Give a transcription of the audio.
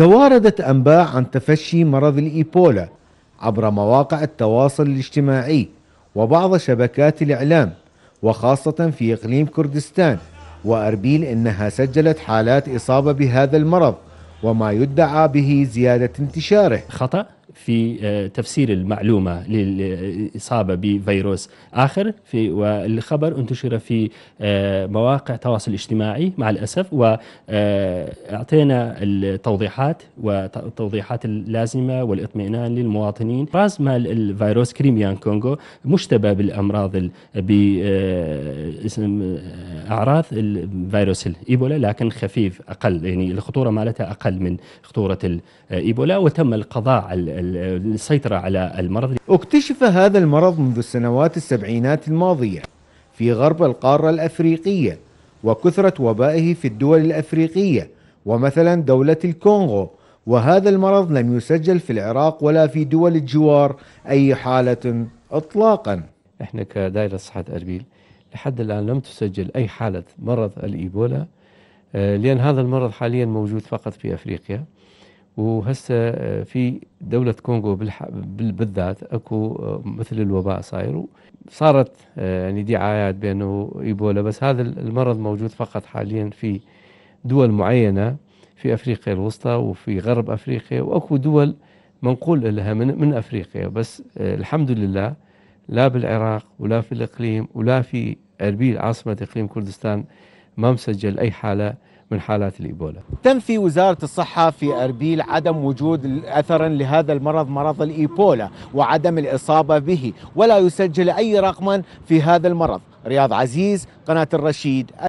تواردت أنباء عن تفشي مرض الإيبولا عبر مواقع التواصل الاجتماعي وبعض شبكات الإعلام وخاصة في إقليم كردستان وأربيل إنها سجلت حالات إصابة بهذا المرض وما يدعى به زيادة انتشاره خطأ؟ في آه، تفسير المعلومة للإصابة بفيروس آخر في والخبر انتشر في آه، مواقع التواصل الاجتماعي مع الأسف وأعطينا آه، التوضيحات والتوضيحات اللازمة والإطمئنان للمواطنين راس مال الفيروس كريميان كونغو مشتبه بالأمراض باسم اعراض فيروس الايبولا لكن خفيف اقل يعني الخطوره مالتها اقل من خطوره الايبولا وتم القضاء على السيطره على المرض اكتشف هذا المرض منذ السنوات السبعينات الماضيه في غرب القاره الافريقيه وكثره وبائه في الدول الافريقيه ومثلا دوله الكونغو وهذا المرض لم يسجل في العراق ولا في دول الجوار اي حاله اطلاقا احنا كدائره صحه اربيل لحد الآن لم تسجل أي حالة مرض الإيبولا آه، لأن هذا المرض حاليا موجود فقط في أفريقيا وهسه آه، في دولة كونغو بالذات اكو آه، مثل الوباء صاير صارت يعني دعايات بانه ايبولا بس هذا المرض موجود فقط حاليا في دول معينة في افريقيا الوسطى وفي غرب افريقيا واكو دول منقول لها من, من افريقيا بس الحمد لله لا بالعراق ولا في الإقليم ولا في أربيل عاصمة إقليم كردستان ما مسجل أي حالة من حالات الإيبولا تنفي وزارة الصحة في أربيل عدم وجود أثر لهذا المرض مرض الإيبولا وعدم الإصابة به ولا يسجل أي رقما في هذا المرض رياض عزيز قناة الرشيد